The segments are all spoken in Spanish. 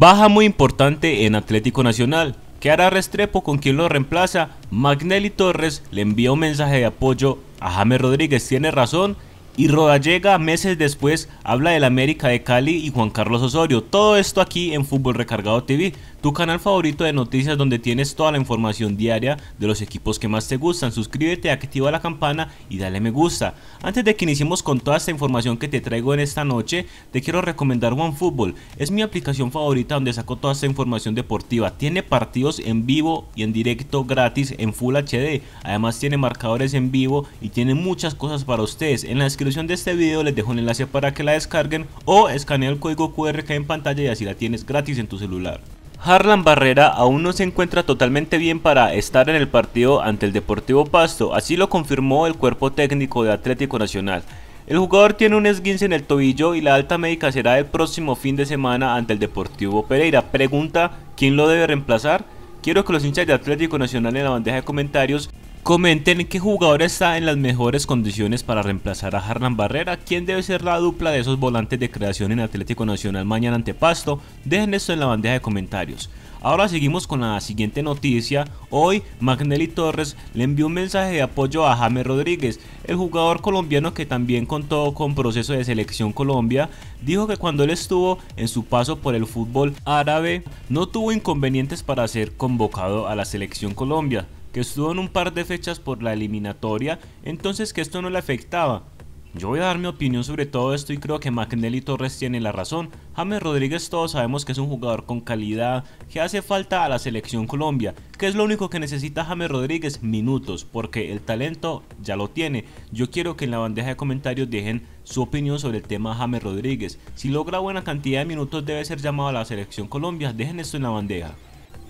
Baja muy importante en Atlético Nacional. que hará Restrepo con quien lo reemplaza? Magnelli Torres le envía un mensaje de apoyo a James Rodríguez. Tiene razón, y Rodallega meses después habla del América de Cali y Juan Carlos Osorio. Todo esto aquí en Fútbol Recargado TV, tu canal favorito de noticias donde tienes toda la información diaria de los equipos que más te gustan. Suscríbete, activa la campana y dale me gusta. Antes de que iniciemos con toda esta información que te traigo en esta noche, te quiero recomendar OneFootball. Es mi aplicación favorita donde saco toda esta información deportiva. Tiene partidos en vivo y en directo gratis en Full HD. Además tiene marcadores en vivo y tiene muchas cosas para ustedes. En la descripción de este video les dejo un enlace para que la descarguen o escanea el código QR que hay en pantalla y así la tienes gratis en tu celular. Harlan Barrera aún no se encuentra totalmente bien para estar en el partido ante el Deportivo Pasto, así lo confirmó el cuerpo técnico de Atlético Nacional. El jugador tiene un esguince en el tobillo y la alta médica será el próximo fin de semana ante el Deportivo Pereira. Pregunta, ¿quién lo debe reemplazar? Quiero que los hinchas de Atlético Nacional en la bandeja de comentarios Comenten qué jugador está en las mejores condiciones para reemplazar a Harlan Barrera, quién debe ser la dupla de esos volantes de creación en Atlético Nacional mañana ante Pasto, dejen esto en la bandeja de comentarios. Ahora seguimos con la siguiente noticia, hoy Magnelli Torres le envió un mensaje de apoyo a Jaime Rodríguez, el jugador colombiano que también contó con proceso de selección Colombia, dijo que cuando él estuvo en su paso por el fútbol árabe no tuvo inconvenientes para ser convocado a la selección Colombia que estuvo en un par de fechas por la eliminatoria, entonces que esto no le afectaba. Yo voy a dar mi opinión sobre todo esto y creo que Macnelly Torres tiene la razón. James Rodríguez todos sabemos que es un jugador con calidad que hace falta a la selección Colombia, que es lo único que necesita James Rodríguez, minutos, porque el talento ya lo tiene. Yo quiero que en la bandeja de comentarios dejen su opinión sobre el tema James Rodríguez. Si logra buena cantidad de minutos debe ser llamado a la selección Colombia, dejen esto en la bandeja.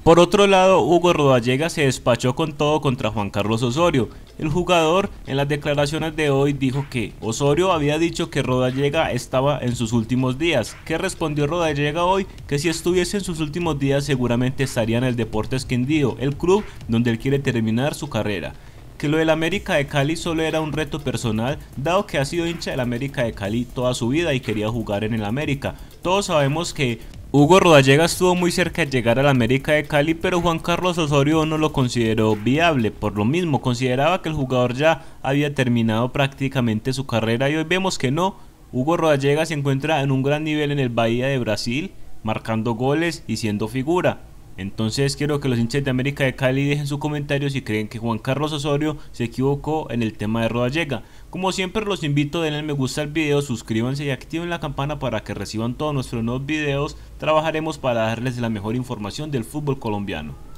Por otro lado, Hugo Rodallega se despachó con todo contra Juan Carlos Osorio. El jugador en las declaraciones de hoy dijo que Osorio había dicho que Rodallega estaba en sus últimos días. ¿Qué respondió Rodallega hoy? Que si estuviese en sus últimos días seguramente estaría en el Deportes Quindío, el club donde él quiere terminar su carrera que lo del América de Cali solo era un reto personal, dado que ha sido hincha del América de Cali toda su vida y quería jugar en el América. Todos sabemos que Hugo Rodallega estuvo muy cerca de llegar al América de Cali, pero Juan Carlos Osorio no lo consideró viable. Por lo mismo, consideraba que el jugador ya había terminado prácticamente su carrera y hoy vemos que no. Hugo Rodallega se encuentra en un gran nivel en el Bahía de Brasil, marcando goles y siendo figura. Entonces quiero que los hinchas de América de Cali dejen su comentario si creen que Juan Carlos Osorio se equivocó en el tema de Rodallega. Como siempre los invito a denle me gusta al video, suscríbanse y activen la campana para que reciban todos nuestros nuevos videos Trabajaremos para darles la mejor información del fútbol colombiano.